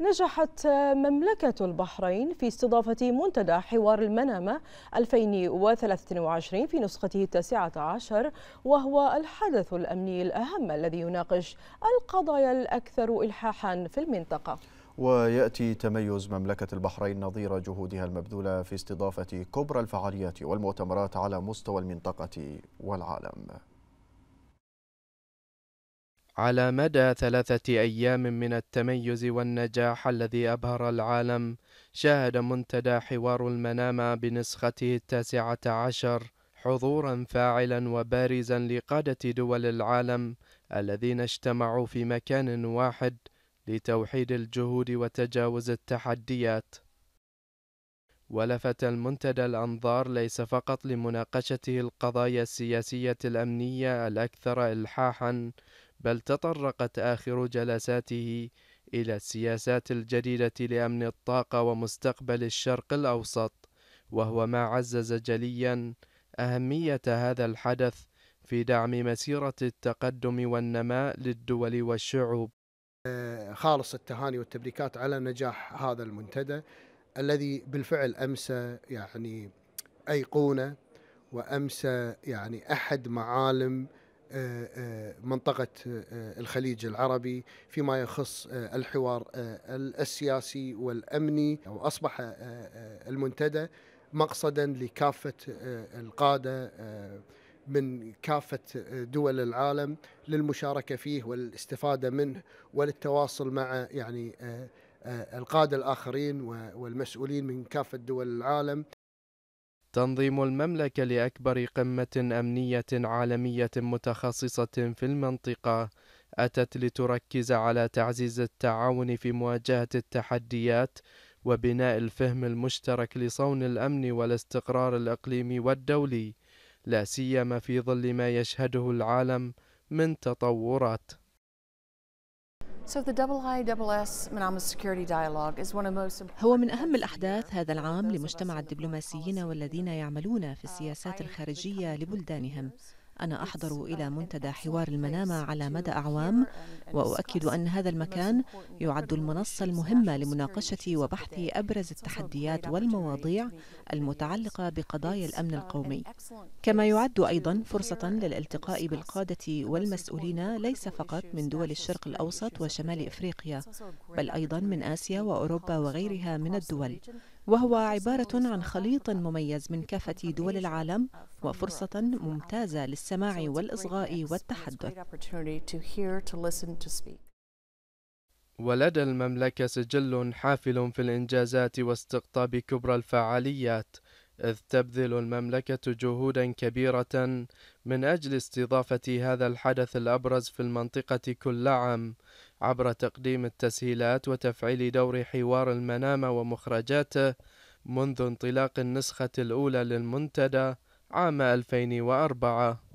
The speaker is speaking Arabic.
نجحت مملكة البحرين في استضافة منتدى حوار المنامة 2023 في نسخته التاسعة عشر وهو الحدث الأمني الأهم الذي يناقش القضايا الأكثر إلحاحا في المنطقة ويأتي تميز مملكة البحرين نظير جهودها المبذولة في استضافة كبرى الفعاليات والمؤتمرات على مستوى المنطقة والعالم على مدى ثلاثة أيام من التميز والنجاح الذي أبهر العالم شاهد منتدى حوار المنامة بنسخته التاسعة عشر حضورا فاعلا وبارزا لقادة دول العالم الذين اجتمعوا في مكان واحد لتوحيد الجهود وتجاوز التحديات ولفت المنتدى الأنظار ليس فقط لمناقشته القضايا السياسية الأمنية الأكثر إلحاحا بل تطرقت آخر جلساته إلى السياسات الجديدة لأمن الطاقة ومستقبل الشرق الأوسط، وهو ما عزز جليًا أهمية هذا الحدث في دعم مسيرة التقدم والنماء للدول والشعوب. آه، خالص التهاني والتبريكات على نجاح هذا المنتدى الذي بالفعل امس يعني ايقونه وامس يعني احد معالم منطقة آه، الخليج العربي فيما يخص آه، الحوار آه، السياسي والأمني وأصبح المنتدى مقصدا لكافة القادة من كافة دول العالم للمشاركة فيه والاستفادة منه وللتواصل مع يعني القادة الآخرين والمسؤولين من كافة دول العالم تنظيم المملكة لأكبر قمة أمنية عالمية متخصصة في المنطقة أتت لتركز على تعزيز التعاون في مواجهة التحديات وبناء الفهم المشترك لصون الأمن والاستقرار الإقليمي والدولي لا سيما في ظل ما يشهده العالم من تطورات هو من أهم الأحداث هذا العام لمجتمع الدبلوماسيين والذين يعملون في uh, السياسات الخارجية لبلدانهم أنا أحضر إلى منتدى حوار المنامة على مدى أعوام وأؤكد أن هذا المكان يعد المنصة المهمة لمناقشة وبحث أبرز التحديات والمواضيع المتعلقة بقضايا الأمن القومي كما يعد أيضا فرصة للالتقاء بالقادة والمسؤولين ليس فقط من دول الشرق الأوسط وشمال إفريقيا بل أيضا من آسيا وأوروبا وغيرها من الدول وهو عبارة عن خليط مميز من كافة دول العالم وفرصة ممتازة للسماع والإصغاء والتحدث ولدى المملكة سجل حافل في الإنجازات واستقطاب كبرى الفعاليات إذ تبذل المملكة جهودا كبيرة من أجل استضافة هذا الحدث الأبرز في المنطقة كل عام عبر تقديم التسهيلات وتفعيل دور حوار المنامة ومخرجاته منذ انطلاق النسخة الأولى للمنتدى عام 2004